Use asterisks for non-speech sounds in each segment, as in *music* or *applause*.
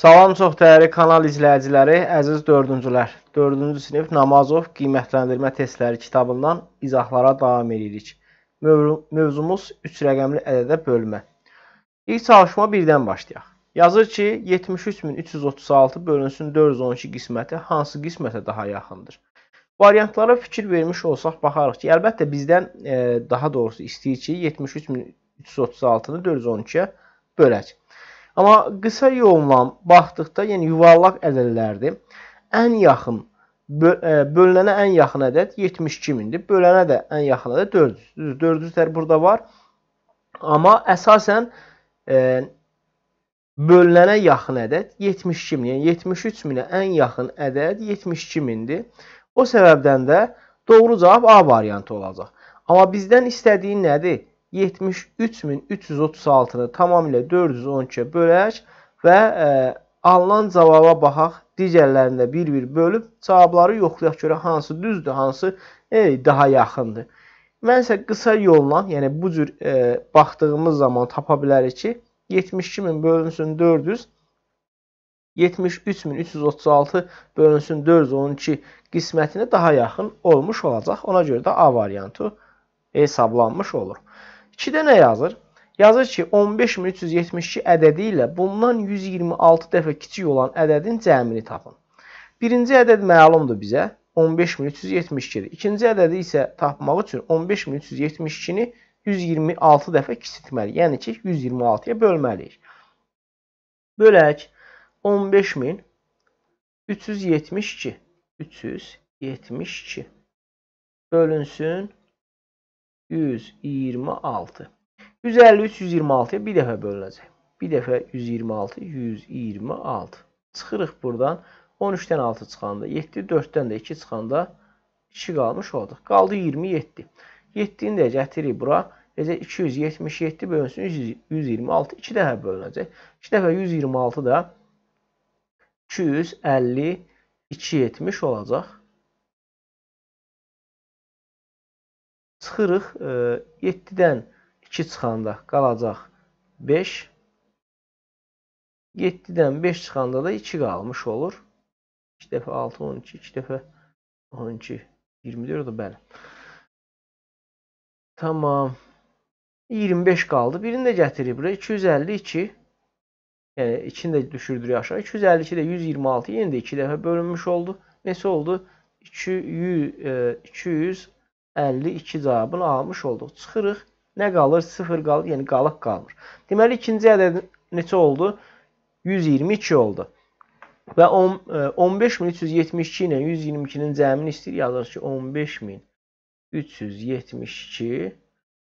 Salam çox dəyərli kanal izləyiciləri, əziz dördüncülər. Dördüncü sinif Namazov qiymətləndirmə testləri kitabından izahlara davam edirik. Mövzu, mövzumuz 3 rəqəmli ədədə bölmə. İlk çalışma birdən başlayaq. Yazır ki, 73336 bölünsün 412 qisməti hansı qismətə daha yaxındır? Variantlara fikir vermiş olsaq baxarıq ki, əlbəttə bizdən e, daha doğrusu istəyir ki, 73336-nı 412-yə bölək. Amma qısa yoldan baxdıqda, yəni yuvarlaq ədədlərdir. Ən yaxın e, bölünənə ən yaxın ədəd 72000-dir. Bölənə də ən yaxın ədəd 400. Düz 400-lər burada var. Amma əsasən e, bölünənə yaxın ədəd 72000, yəni 73000-ə ən yaxın ədəd 72000-dir. O səbəbdən də doğru cavab A variantı olacaq. Amma bizdən istədiyi nədir? 73336-nı tamamilə 412-yə bölək və ə, e, alınan cavaba baxaq. Digərlərini də bir-bir bölüb cavabları yoxlayaq görə hansı düzdür, hansı e, daha yaxındır. Mən isə qısa yolla, yəni bu cür e, baxdığımız zaman tapa bilərik ki, 72000 bölünsün 400 73336 bölünsün 412 qismətinə daha yaxın olmuş olacaq. Ona görə də A variantı hesablanmış olur. 2-də nə yazır? Yazır ki, 15372 ədədi ilə bundan 126 dəfə kiçik olan ədədin cəmini tapın. Birinci ədəd məlumdur bizə, 15372-dir. İkinci ədədi isə tapmaq üçün 15372-ni 126 dəfə kiçiltməliyik. Yəni ki, 126-ya bölməliyik. Bölək 15372 372 bölünsün 126. 153 126-ya bir dəfə bölünəcək. Bir dəfə 126, 126. Çıxırıq buradan. 13-dən 6 çıxanda 7, 4-dən də 2 çıxanda 2 qalmış olduq. Qaldı 27. 7-ni də gətirik bura. Necə 277 bölünsün 126 2 dəfə bölünəcək. 2 dəfə 126 da 252 70 olacaq. çıxırıq. 7-dən e, 2 çıxanda qalacaq 5. 7-dən 5 çıxanda da 2 qalmış olur. 2 dəfə 6, 12, 2 dəfə 12, 24-dür, bəli. Tamam. 25 qaldı. Birini də gətirib bura. 252. Yəni 2-ni də düşürdürük aşağı. 252 də 126 yenə də 2 dəfə bölünmüş oldu. Nəsə oldu? 200, 200 52 cavabını almış olduq. Çıxırıq. Nə qalır? 0 qalır, yəni qalıq qalmır. Deməli ikinci ədəd neçə oldu? 122 oldu. Və 15372 e, ilə 122-nin cəmini istəyir. Yazır ki, 15372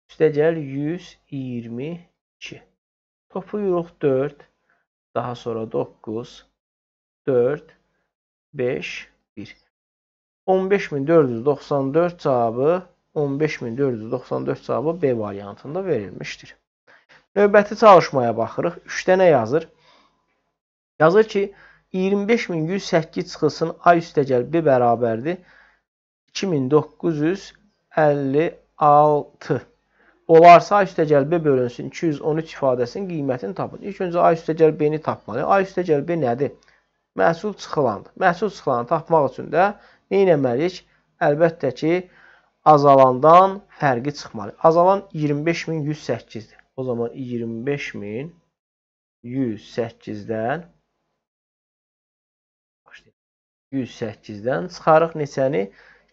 üstə gəl 122. Topuyuruq 4, daha sonra 9, 4, 5, 1. 15494 cavabı 15494 cavabı B variantında verilmişdir. Növbəti çalışmaya baxırıq. 3 dənə yazır. Yazır ki, 25108 çıxılsın A üstəgəl B bərabərdir. 2956 olarsa A üstəgəl B bölünsün 213 ifadəsinin qiymətini tapın. İlk öncə A üstəgəl B-ni tapmalıyıq. A üstəgəl B nədir? məhsul çıxılandır. Məhsul çıxılanı tapmaq üçün də nə etməliyik? Əlbəttə ki, azalandan fərqi çıxmalı. Azalan 25108-dir. O zaman 25108-dən 108-dən çıxarıq neçəni?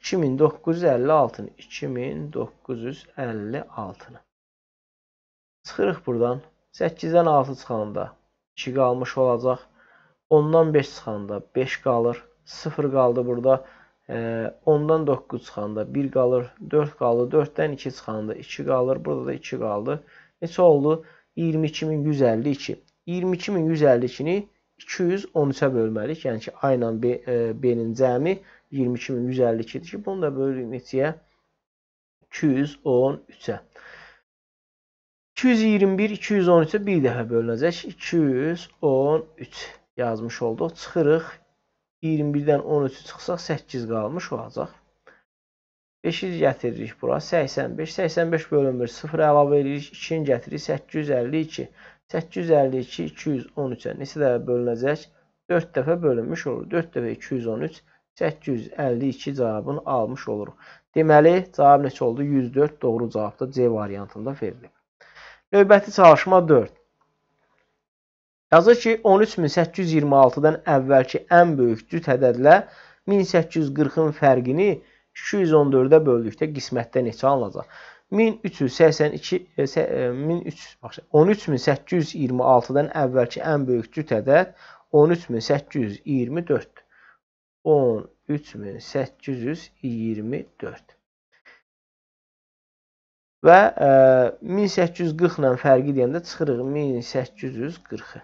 2956-nı. 2956-nı. Çıxırıq buradan. 8-dən 6 çıxanda 2 qalmış olacaq. 10-dan 5 çıxanda 5 qalır, 0 qaldı burada. 10-dan e, 9 çıxanda 1 qalır, 4 qaldı, 4-dən 2 çıxanda 2 qalır, burada da 2 qaldı. Neçə oldu? 22152. 22152-ni 213-ə bölməliyik. Yəni ki, A ilə e, B-nin cəmi 22152-dir ki, bunu da bölürük neçəyə? 213-ə. 221 213-ə bir dəfə bölünəcək. 213 yazmış olduq. Çıxırıq. 21-dən 13 çıxsaq 8 qalmış olacaq. 5-i gətiririk bura. 85. 85 bölünmür. 0 əlavə edirik. 2-ni gətiririk. 852. 852 213-ə neçə dəfə bölünəcək? 4 dəfə bölünmüş olur. 4 dəfə 213 852 cavabını almış oluruq. Deməli, cavab neçə oldu? 104 doğru cavabda C variantında verilib. Növbəti çalışma 4. Yazır ki, 13826-dan əvvəlki ən böyük cüt ədədlə 1840-ın fərqini 214-ə böldükdə qismətdə neçə alınacaq? 1382 13826-dan e, e, əvvəlki ən böyük cüt ədəd 13824-dür. 13824 və ə, 1840 ilə fərqi deyəndə çıxırıq 1840-ı.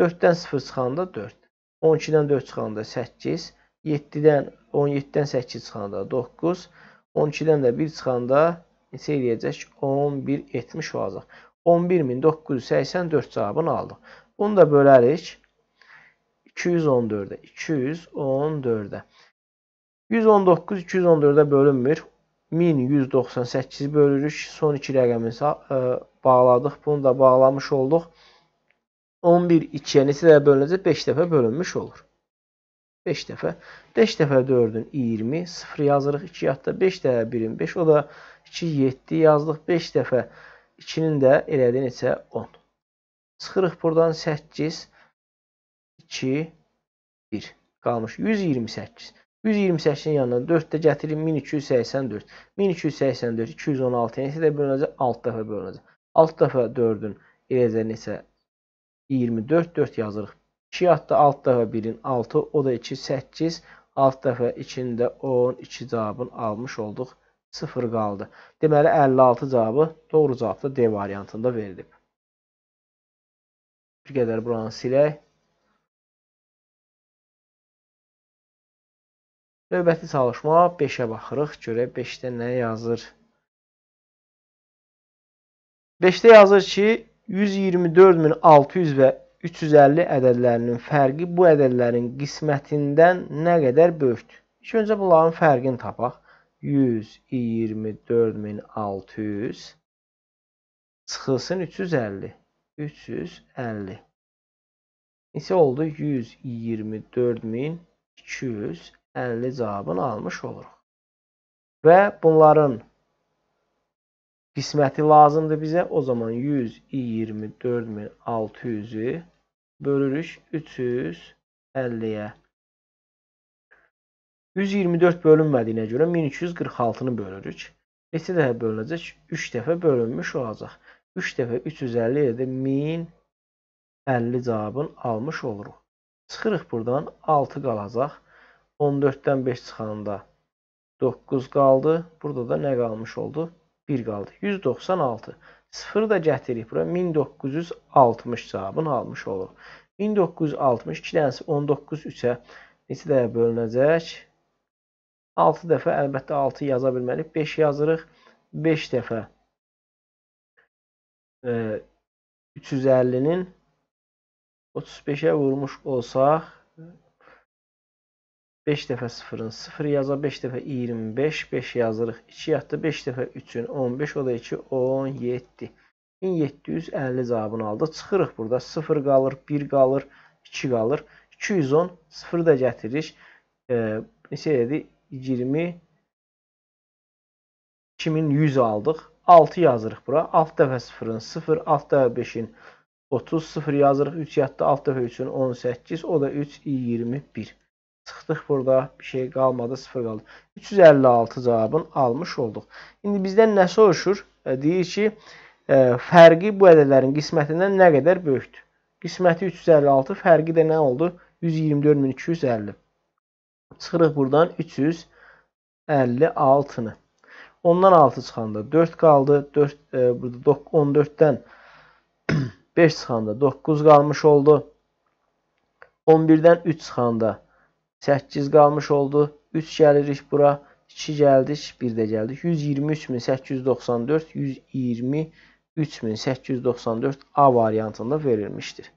4-dən 0 çıxanda 4. 12-dən 4 çıxanda 8. 7-dən 17-dən 8 çıxanda 9. 12-dən də 1 çıxanda neçə eləyəcək? 11 70 olacaq. 11984 cavabını aldıq. Bunu da bölərik 214-ə. 214-ə. 119 214-ə bölünmür. 1198-i bölürük. Son iki rəqəmi e, bağladıq. Bunu da bağlamış olduq. 11 2-yə neçə dəfə bölünəcək? 5 dəfə bölünmüş olur. 5 dəfə. 5 dəfə 4-ün 20, 0 yazırıq 2 yadda, 5 dəfə 1-in 5, o da 2, 7 yazdıq. 5 dəfə 2-nin də elədi neçə? 10. Çıxırıq buradan 8, 2, 1 qalmış. 128. 128-in yanına 4 də gətirin 1284. 1284, 216 neçə də bölünəcək? 6 dəfə bölünəcək. 6 dəfə 4-ün eləcə neçə? 24, 4 yazırıq. 2 atda alt dəfə 1-in 6, o da 2, 8, alt dəfə 2-nin də 10, 2 cavabını almış olduq, 0 qaldı. Deməli, 56 cavabı doğru cavabda D variantında verilib. Bir qədər buranı silək. Növbəti çalışma 5-ə baxırıq, görək 5-də nə yazır? 5-də yazır ki, 124600 və 350 ədədlərinin fərqi bu ədədlərin qismətindən nə qədər böyükdür? İlk öncə bunların fərqini tapaq. 124600 çıxılsın 350. 350. Neçə oldu? 124250 cavabını almış oluruq. Və bunların qisməti lazımdır bizə. O zaman 124.600-ü bölürük 350-yə. 124 bölünmədiyinə görə 1246-nı bölürük. Neçə dəfə bölünəcək? 3 dəfə bölünmüş olacaq. 3 dəfə 350 edə 1050 cavabını almış oluruq. Çıxırıq buradan 6 qalacaq. 14-dən 5 çıxanda 9 qaldı. Burada da nə qalmış oldu? 1 qaldı. 196. 0 da gətirik bura. 1960 cavabını almış oluruq. 1960 2 dənəsi 19 3-ə neçə dəfə bölünəcək? 6 dəfə əlbəttə 6 yaza bilməliyik. 5 yazırıq. 5 dəfə 350-nin e, 35-ə vurmuş olsaq 5 dəfə 0-ın 0 yazar, 5 dəfə 25, 5 yazırıq. 2 yatdı, 5 dəfə 3-ün 15, o da 2, 17. 1750 cavabını aldı. Çıxırıq burada, 0 qalır, 1 qalır, 2 qalır. 210, 0 da gətiririk. E, neçə dedi? 20, 2100 aldıq. 6 yazırıq bura. 6 dəfə 0-ın 0, 6 dəfə 5-in 30, 0 yazırıq. 3 yatdı, 6 dəfə 3-ün 18, o da 3, 21. Çıxdıq burada bir şey qalmadı, 0 qaldı. 356 cavabın almış olduq. İndi bizdən nə soruşur? E, deyir ki, e, fərqi bu ədədlərin qismətindən nə qədər böyükdür? Qisməti 356, fərqi də nə oldu? 124250. Çıxırıq buradan 356-nı. Ondan 6 çıxanda 4 qaldı. 4 e, burada 14-dən 5 *clears throat* çıxanda 9 qalmış oldu. 11-dən 3 çıxanda 8 qalmış oldu. 3 gəlirik bura. 2 gəldik, 1 də gəldik. 123894 123894 A variantında verilmişdir.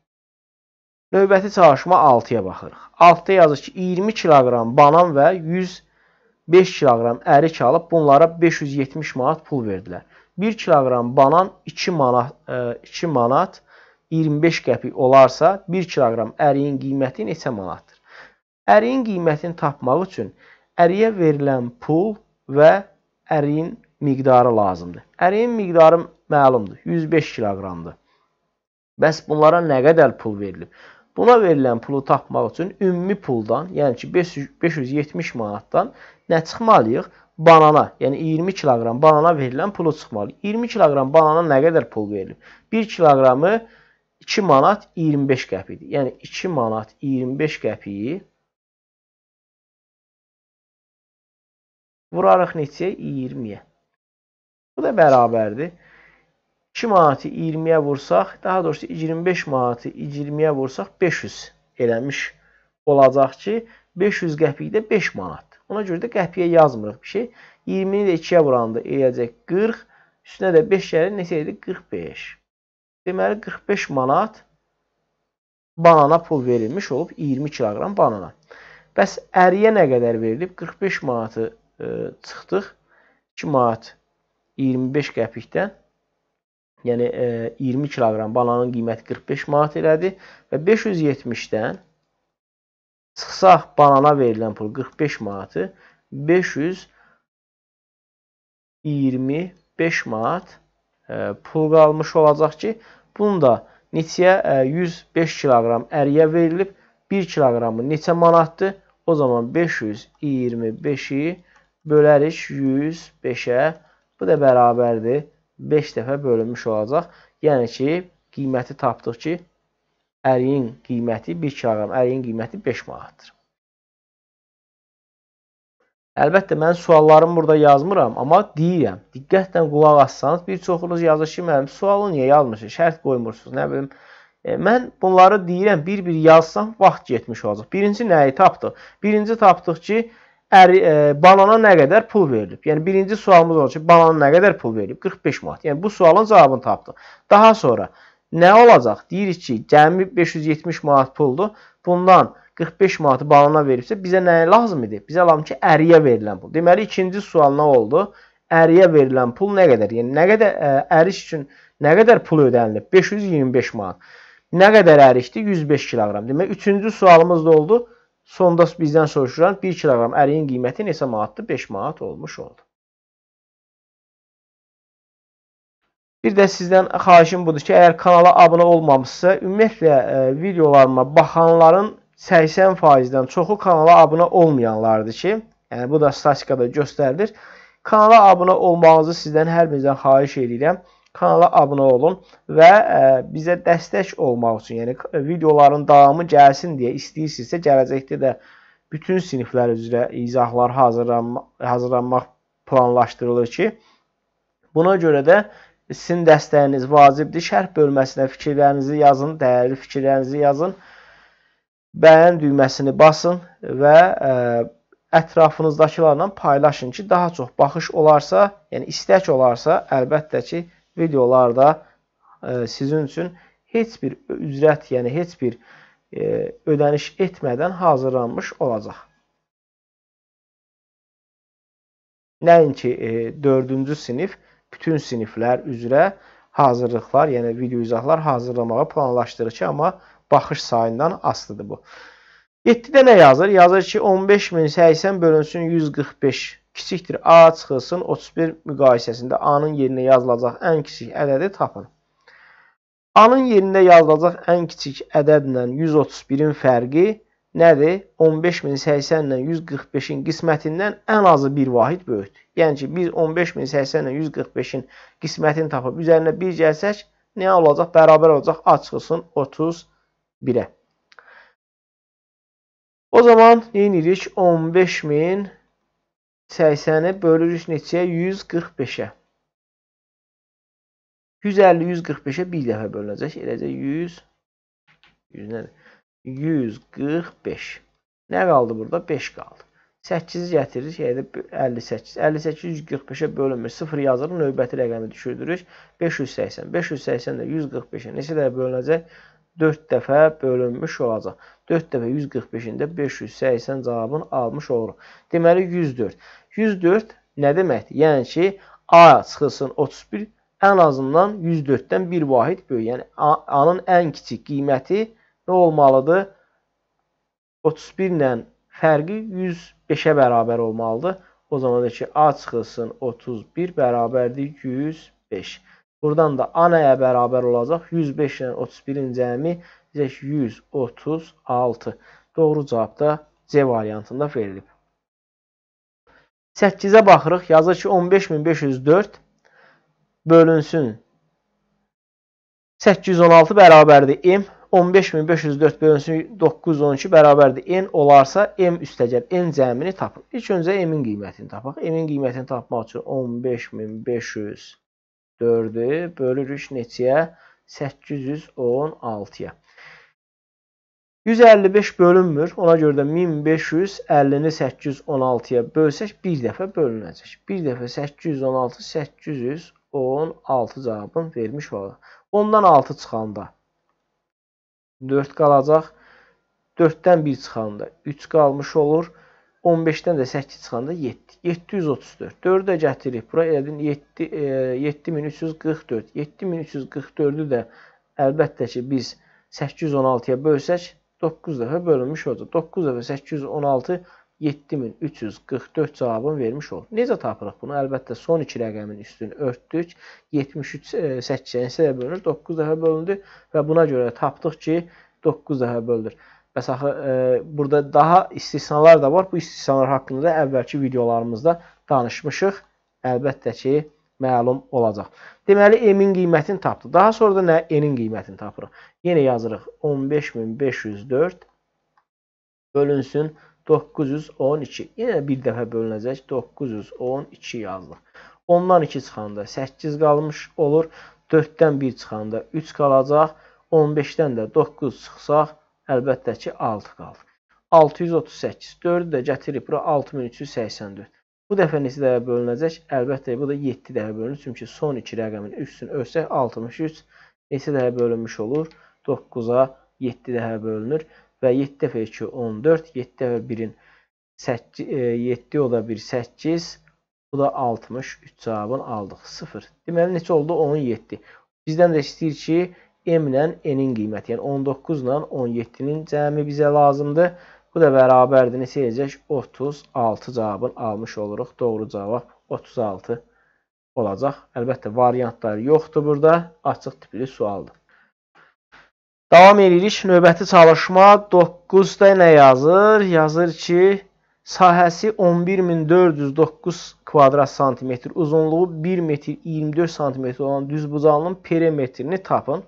Növbəti çalışma 6-ya baxırıq. 6-da yazır ki, 20 kiloqram banan və 105 kiloqram ərik alıb bunlara 570 manat pul verdilər. 1 kiloqram banan 2 e, manat, 2 manat 25 qəpik olarsa, 1 kiloqram əriyin qiyməti neçə manatdır? Əriyin qiymətini tapmaq üçün əriyə verilən pul və əriyin miqdarı lazımdır. Əriyin miqdarı məlumdur, 105 kiloqramdır. Bəs bunlara nə qədər pul verilib? Buna verilən pulu tapmaq üçün ümumi puldan, yəni ki 500, 570 manatdan nə çıxmalıyıq? Banana, yəni 20 kiloqram banana verilən pulu çıxmalı. 20 kiloqram banana nə qədər pul verilib? 1 kiloqramı 2 manat 25 qəpidir. Yəni 2 manat 25 qəpiyi Vurarıq neçəyə? 20-yə. Bu da bərabərdir. 2 manatı 20-yə vursaq, daha doğrusu 25 manatı 20-yə vursaq 500 eləmiş olacaq ki, 500 qəpikdə 5 manatdır. Ona görə də qəpiyə yazmırıq bir şey. 20-ni də 2-yə vuranda eləyəcək 40, üstünə də 5 gəlir, neçə edir? 45. Deməli 45 manat banana pul verilmiş olub 20 kiloqram banana. Bəs əriyə nə qədər verilib? 45 manatı E, çıxdıq 2 manat 25 qəpikdən yəni 20 e, kiloqram balanın qiyməti 45 manat elədi və 570-dən çıxsaq balana verilən pul 45 manatı 525 manat pul qalmış olacaq ki, bunu da neçəyə 105 e, kiloqram əriyə verilib, 1 kiloqramı neçə manatdır? O zaman 525-i bölərik 105-ə. Bu da bərabərdir. 5 dəfə bölünmüş olacaq. Yəni ki, qiyməti tapdıq ki, əriyin qiyməti 1 kiloqram, əriyin qiyməti 5 manatdır. Əlbəttə mən suallarımı burada yazmıram, amma deyirəm, diqqətlə qulaq assanız bir çoxunuz yazır ki, mənim sualı niyə yazmırsınız, şərt qoymursunuz, nə bilim. E, mən bunları deyirəm, bir-bir yazsam vaxt getmiş olacaq. Birinci nəyi tapdıq? Birinci tapdıq ki, əri, e, banana nə qədər pul verilib? Yəni birinci sualımız olur ki, banana nə qədər pul verilib? 45 manat. Yəni bu sualın cavabını tapdıq. Daha sonra nə olacaq? Deyirik ki, cəmi 570 manat puldur. Bundan 45 manatı banana veribsə bizə nə lazım idi? Bizə lazım ki, əriyə verilən pul. Deməli ikinci sual nə oldu? Əriyə verilən pul nə qədər? Yəni nə qədər ə, e, əriş üçün nə qədər pul ödənilib? 525 manat. Nə qədər ərişdi? 105 kiloqram. Demək üçüncü sualımız da oldu Sonda bizdən soruşuran 1 kiloqram əriyin qiyməti neçə manatdır? 5 manat olmuş oldu. Bir də sizdən xahişim budur ki, əgər kanala abunə olmamısınızsa, ümumiyyətlə e, videolarıma baxanların 80%-dən çoxu kanala abunə olmayanlardır ki, yəni bu da statistikada göstərilir. Kanala abunə olmağınızı sizdən hər birinizdən xahiş edirəm kanala abunə olun və e, bizə dəstək olmaq üçün, yəni videoların davamı gəlsin deyə istəyirsinizsə, gələcəkdə də bütün siniflər üzrə izahlar hazırlanma, hazırlanmaq planlaşdırılır ki, buna görə də sizin dəstəyiniz vacibdir. Şərh bölməsinə fikirlərinizi yazın, dəyərli fikirlərinizi yazın. Bəyən düyməsini basın və ə, e, ətrafınızdakilarla paylaşın ki, daha çox baxış olarsa, yəni istək olarsa, əlbəttə ki, videolarda e, sizin üçün heç bir ücrət, yəni heç bir e, ödəniş etmədən hazırlanmış olacaq. Nəinki e, 4-cü sinif bütün siniflər üzrə hazırlıqlar, yəni video izahlar hazırlamağı planlaşdırır ki, amma baxış sayından asılıdır bu. 7 dənə yazır. Yazır ki, 15080 bölünsün 145 kiçikdir A çıxılsın 31 müqayisəsində A-nın yerinə yazılacaq ən kiçik ədədi tapın. A-nın yerində yazılacaq ən kiçik ədədlə 131-in fərqi nədir? 15080 ilə 145-in qismətindən ən azı bir vahid böyükdür. Yəni ki, biz 15080 ilə 145-in qismətini tapıb üzərinə 1 gəlsək, nə olacaq? Bərabər olacaq A çıxılsın 31-ə. O zaman nə edirik? 15000 80-i bölürük neçəyə? 145-ə. 150 145-ə bir dəfə bölünəcək. Eləcə 100 100 nədir? 145. Nə qaldı burada? 5 qaldı. 8-i gətiririk, yəni 58. 58 145-ə bölünmür. 0 yazırıq, növbəti rəqəmi düşürdürük. 580. 580 də 145-ə neçə dəfə bölünəcək? 4 dəfə bölünmüş olacaq. 4 dəfə 145-də 580 cavabını almış oluruq. Deməli 104. 104 nə deməkdir? Yəni ki, A çıxılsın 31, ən azından 104-dən bir vahid böyük. Yəni A-nın ən kiçik qiyməti nə olmalıdır? 31 ilə fərqi 105-ə bərabər olmalıdır. O zaman da ki, A çıxılsın 31 bərabərdir 105. Buradan da A nəyə bərabər olacaq? 105 ilə 31-in cəmi 105. Deyək 136. Doğru cavab da C variantında verilib. 8-ə baxırıq. Yazır ki, 15504 bölünsün 816 bərabərdir m. 15504 bölünsün 912 bərabərdir n olarsa m üstəgəl n cəmini tapın. İlk öncə m-in qiymətini tapaq. M-in qiymətini tapmaq üçün 15504-ü bölürük neçəyə? 816-ya. 155 bölünmür. Ona görə də 1550-ni 816-ya bölsək bir dəfə bölünəcək. Bir dəfə 816 816 cavabını vermiş olaq. Ondan 6 çıxanda 4 qalacaq. 4-dən 1 çıxanda 3 qalmış olur. 15-dən də 8 çıxanda 7. 734. 4-ü də gətirib. Bura elədin 7, e, 7344. 7344-ü də əlbəttə ki, biz 816-ya bölsək 9 dəfə bölünmüş olacaq. 9 dəfə 816 7344 cavabını vermiş olduq. Necə tapırıq bunu? Əlbəttə son iki rəqəmin üstünü örtdük. 73 80-sə də bölünür, 9 dəfə bölündü və buna görə tapdıq ki, 9 dəfə bölünür. Bəs axı e, burada daha istisnalar da var. Bu istisnalar haqqında da əvvəlki videolarımızda danışmışıq. Əlbəttə ki, məlum olacaq. Deməli, M-in qiymətini tapdıq. Daha sonra da nə? N-in qiymətini tapırıq. Yenə yazırıq 15504 bölünsün 912. Yenə bir dəfə bölünəcək 912 yazdıq. Ondan 2 çıxanda 8 qalmış olur. 4-dən 1 çıxanda 3 qalacaq. 15-dən də 9 çıxsaq, əlbəttə ki, 6 qalır. 638. 4-ü də gətirib bura 6384. Bu dəfə neçə dəfə bölünəcək? Əlbəttə bu da 7 dəfə bölünür. Çünki son 2 rəqəmin üstünü ölsək 63 neçə dəfə bölünmüş olur? 9-a 7 dəfə bölünür və 7 dəfə 2 14, 7 dəfə 1-in 8 7 o da 1 8. Bu da 63 cavabını aldıq. 0. Deməli neçə oldu? 17. Bizdən də istəyir ki, M ilə N-in qiyməti, yəni 19 ilə 17-nin cəmi bizə lazımdır. Bu da bərabərdir. Neçə eləyəcək? 36 cavabını almış oluruq. Doğru cavab 36 olacaq. Əlbəttə variantlar yoxdur burada. Açıq tipli sualdır. Davam edirik. Növbəti çalışma 9-da nə yazır? Yazır ki, sahəsi 11409 kvadrat santimetr, uzunluğu 1 metr 24 santimetr olan düz bucağının perimetrini tapın.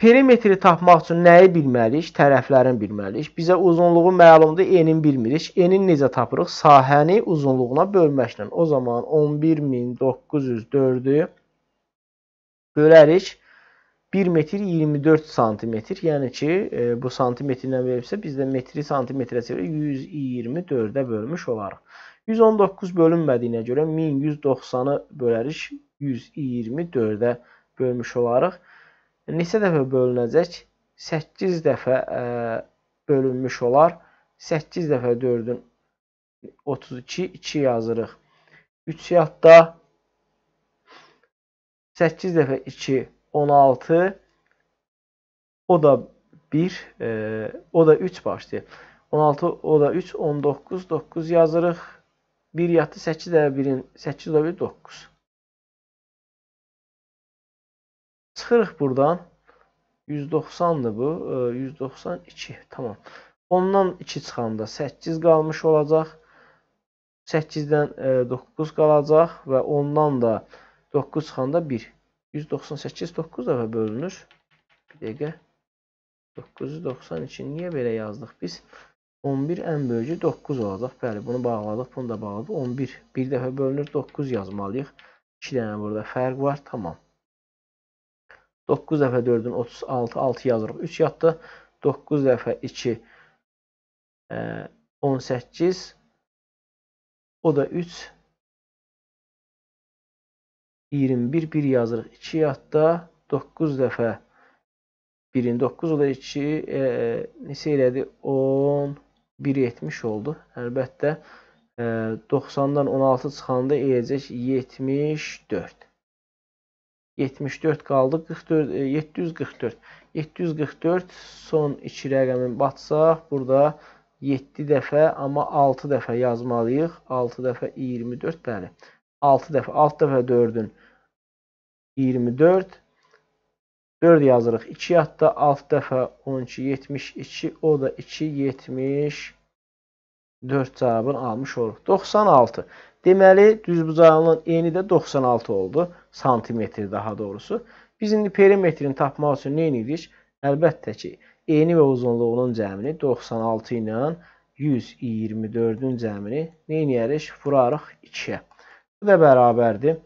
Perimetri tapmaq üçün nəyi bilməliyik? Tərəflərin bilməliyik. Bizə uzunluğu məlumdur, enin bilmirik. Enin necə tapırıq? Sahəni uzunluğuna bölməklə. O zaman 11904-ü bölərik 1 metr 24 santimetr. Yəni ki, e, bu santimetrlə verilibsə, biz də metri santimetrə çevirib 124-ə bölmüş olarıq. 119 bölünmədiyinə görə 1190-ı bölərik 124-ə bölmüş olarıq neçə dəfə bölünəcək? 8 dəfə ə, e, bölünmüş olar. 8 dəfə 4-ün 32 2 yazırıq. 3 yadda 8 dəfə 2 16 o da 1 e, o da 3 başlayır. 16 o da 3 19 9 yazırıq. 1 yadda 8 dəfə 1-in 8 də 1 9. Çıxırıq buradan. 190-dır bu. 192. Tamam. Ondan 2 çıxanda 8 qalmış olacaq. 8-dən 9 e, qalacaq və ondan da 9 çıxanda 1. 198 9 dəfə bölünür. Bir dəqiqə. 992 niyə belə yazdıq biz? 11 ən böyüyü 9 olacaq. Bəli, bunu bağladıq, bunu da bağladıq. 11 bir dəfə bölünür, 9 yazmalıyıq. 2 dənə burada fərq var, tamam. 9 dəfə 4-ün 36 6 yazırıq. 3 yadda 9 dəfə 2 18 e, o da 3 21 1 yazırıq. 2 yadda 9 dəfə 1-in 9 o da 2 e, e, neçə elədi? 10 1 70 oldu. Əlbəttə 90-dan e, 16 çıxanda eləyəcək 74. 74 qaldı. 44 e, 744. 744 son 2 rəqəmin batsaq, burada 7 dəfə, amma 6 dəfə yazmalıyıq. 6 dəfə 24, bəli. 6 dəfə, 6 dəfə 4-ün 24 4 yazırıq. 2 yadda 6 dəfə 12 72, o da 2 74 cavabını almış oluruq. 96 Deməli düzbucağının eni də 96 oldu. Santimetr daha doğrusu. Biz indi perimetrini tapmaq üçün nə edirik? Əlbəttə ki, eni və uzunluğunun cəmini 96 ilə 124-ün cəmini nə edərik? Vurarıq 2-yə. Bu da bərabərdir.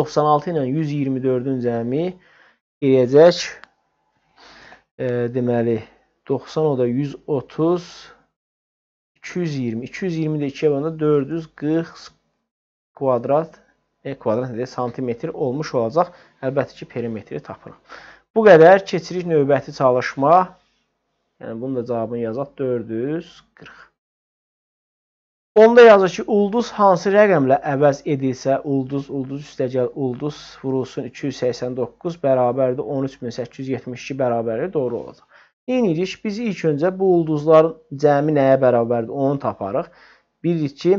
96 ilə 124-ün cəmi eləyəcək. E, deməli 90 o da 130 220. 220 də 2-yə böləndə 440 kvadrat e, kvadrat edir, santimetr olmuş olacaq. Əlbəttə ki, perimetri tapırıq. Bu qədər keçirik növbəti çalışma. Yəni bunun da cavabını yazaq 440. Onda yazır ki, ulduz hansı rəqəmlə əvəz edilsə, ulduz, ulduz üstəgəl, ulduz vurulsun 289 bərabərdir, 13872 bərabərdir, doğru olacaq. Eyni iş biz ilk öncə bu ulduzların cəmi nəyə bərabərdir, onu taparıq. Bilirik ki,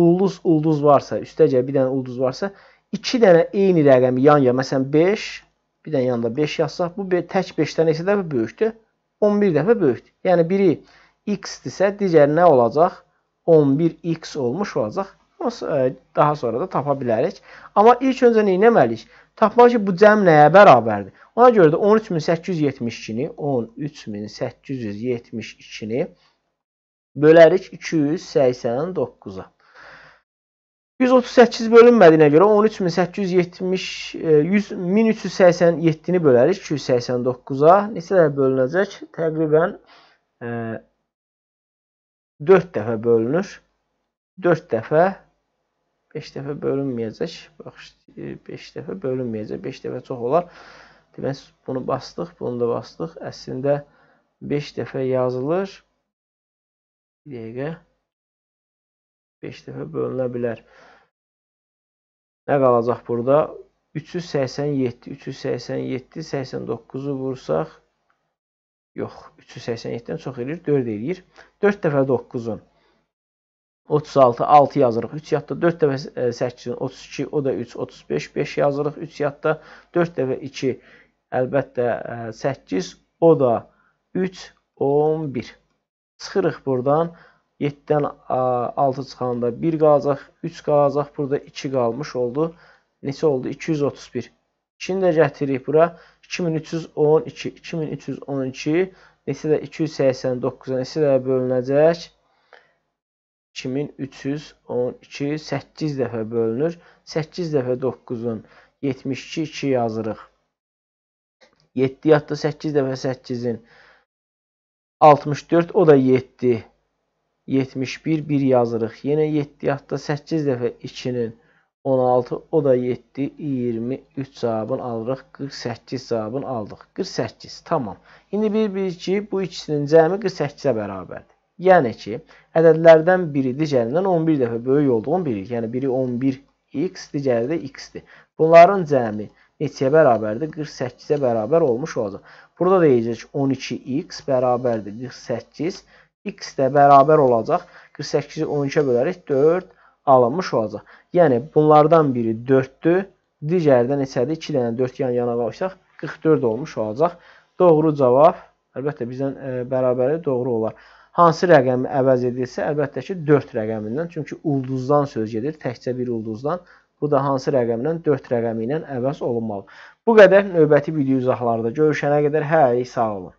ulduz ulduz varsa, üstəgə bir dənə ulduz varsa, 2 dənə eyni rəqəmi yan-yana, məsələn 5, bir dənə yanında 5 yazsaq, bu tək 5-dən neçə dəfə böyükdür? 11 dəfə böyükdür. Yəni biri x-dirsə, digəri nə olacaq? 11x olmuş olacaq. E, daha sonra da tapa bilərik. Amma ilk öncə nə etməliyik? Tapmaq ki, bu cəm nəyə bərabərdir? Ona görə də 13872-ni 13872-ni bölərik 289-a. 138 bölünmədiyinə görə 13870 100 1387-ni bölərik 289-a. Neçə dəfə bölünəcək? Təqribən ə, e, 4 dəfə bölünür. 4 dəfə 5 dəfə bölünməyəcək. Bax 5 e, dəfə bölünməyəcək. 5 dəfə çox olar. Demək, bunu bastıq, bunu da bastıq. Əslində 5 dəfə yazılır. Bir dəqiqə. 5 dəfə bölünə bilər. Nə qalacaq burada? 387, 387, 89-u vursaq, yox, 387-dən çox eləyir, 4 eləyir. 4 dəfə 9-un 36, 6 yazırıq, 3 yadda, 4 dəfə 8-in e, 32, o da 3, 35, 5 yazırıq, 3 yadda, 4 dəfə 2, Əlbəttə 8, e, o da 3, 11. Çıxırıq buradan. 7-dən 6 e, çıxanda 1 qalacaq, 3 qalacaq. Burada 2 qalmış oldu. Neçə oldu? 231. 2-ni də gətirik bura. 2312, 2312 neçə də 289-a neçə də bölünəcək? 2312 8 dəfə bölünür. 8 dəfə 9-un 72 2 yazırıq. 7 yadda 8 dəfə 8-in 64 o da 7. 71 1 yazırıq. Yenə 7 yadda 8 dəfə 2-nin 16 o da 7 23 cavabını alırıq. 48 cavabını aldıq. 48 tamam. İndi bilirik ki bu ikisinin cəmi 48-ə bərabərdir. Yəni ki ədədlərdən biri digərindən 11 dəfə böyük olduğunu bilirik. Yəni biri 11 x, digəri də x-dir. Bunların cəmi 48 neçəyə bərabərdir? 48-ə bərabər olmuş olacaq. Burada deyəcək 12x bərabərdir 48. x də bərabər olacaq. 48-i 12-ə bölərək 4 alınmış olacaq. Yəni bunlardan biri 4-dür. Digəri də neçədir? 2 dənə 4 yan yana qoysaq 44 olmuş olacaq. Doğru cavab əlbəttə bizdən e, bərabəri doğru olar. Hansı rəqəmi əvəz edilsə, əlbəttə ki 4 rəqəmindən. Çünki ulduzdan söz gedir, təkcə bir ulduzdan. Bu da hansı rəqəmlə? 4 rəqəmi ilə əvəz olunmalı. Bu qədər növbəti video izahlarda görüşənə qədər hər sağ olun.